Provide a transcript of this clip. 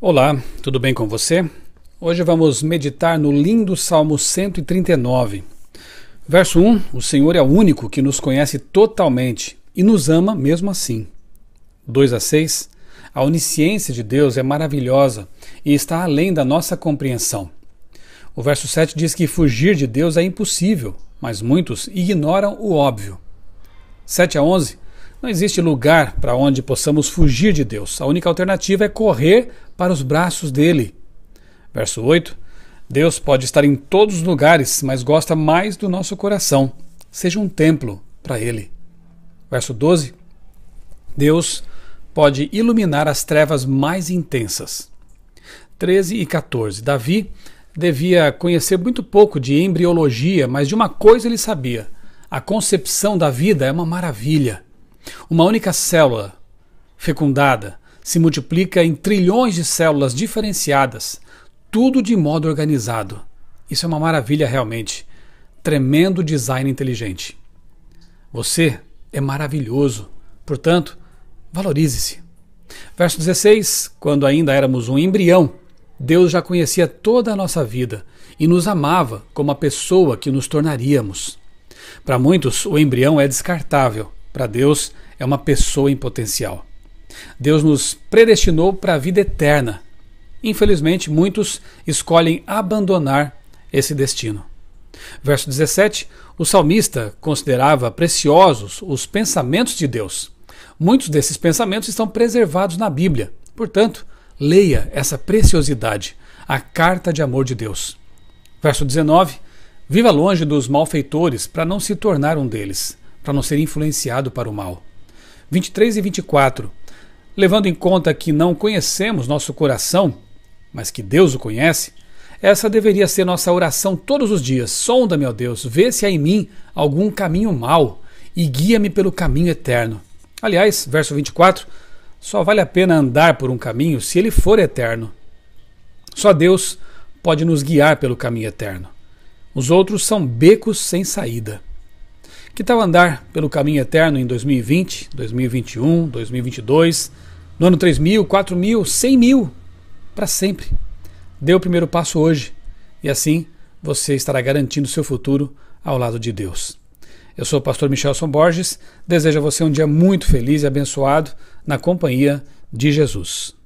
Olá, tudo bem com você? Hoje vamos meditar no lindo Salmo 139. Verso 1: O Senhor é o único que nos conhece totalmente e nos ama mesmo assim. 2 a 6: A onisciência de Deus é maravilhosa e está além da nossa compreensão. O verso 7 diz que fugir de Deus é impossível, mas muitos ignoram o óbvio. 7 a 11: não existe lugar para onde possamos fugir de Deus. A única alternativa é correr para os braços dele. Verso 8: Deus pode estar em todos os lugares, mas gosta mais do nosso coração. Seja um templo para ele. Verso 12: Deus pode iluminar as trevas mais intensas. 13 e 14. Davi devia conhecer muito pouco de embriologia, mas de uma coisa ele sabia: a concepção da vida é uma maravilha. Uma única célula fecundada se multiplica em trilhões de células diferenciadas, tudo de modo organizado. Isso é uma maravilha realmente. Tremendo design inteligente. Você é maravilhoso. Portanto, valorize-se. Verso 16: Quando ainda éramos um embrião, Deus já conhecia toda a nossa vida e nos amava como a pessoa que nos tornaríamos. Para muitos, o embrião é descartável, para Deus é uma pessoa em potencial. Deus nos predestinou para a vida eterna. Infelizmente, muitos escolhem abandonar esse destino. Verso 17: O salmista considerava preciosos os pensamentos de Deus. Muitos desses pensamentos estão preservados na Bíblia. Portanto, leia essa preciosidade, a carta de amor de Deus. Verso 19: Viva longe dos malfeitores para não se tornar um deles para não ser influenciado para o mal. 23 e 24. Levando em conta que não conhecemos nosso coração, mas que Deus o conhece, essa deveria ser nossa oração todos os dias. sonda meu Deus, vê se há em mim algum caminho mau e guia-me pelo caminho eterno. Aliás, verso 24, só vale a pena andar por um caminho se ele for eterno. Só Deus pode nos guiar pelo caminho eterno. Os outros são becos sem saída. Que tal andar pelo caminho eterno em 2020, 2021, 2022, no ano 3000, 4000, 100 mil, para sempre? Dê o primeiro passo hoje e assim você estará garantindo seu futuro ao lado de Deus. Eu sou o pastor Michelson Borges, desejo a você um dia muito feliz e abençoado na companhia de Jesus.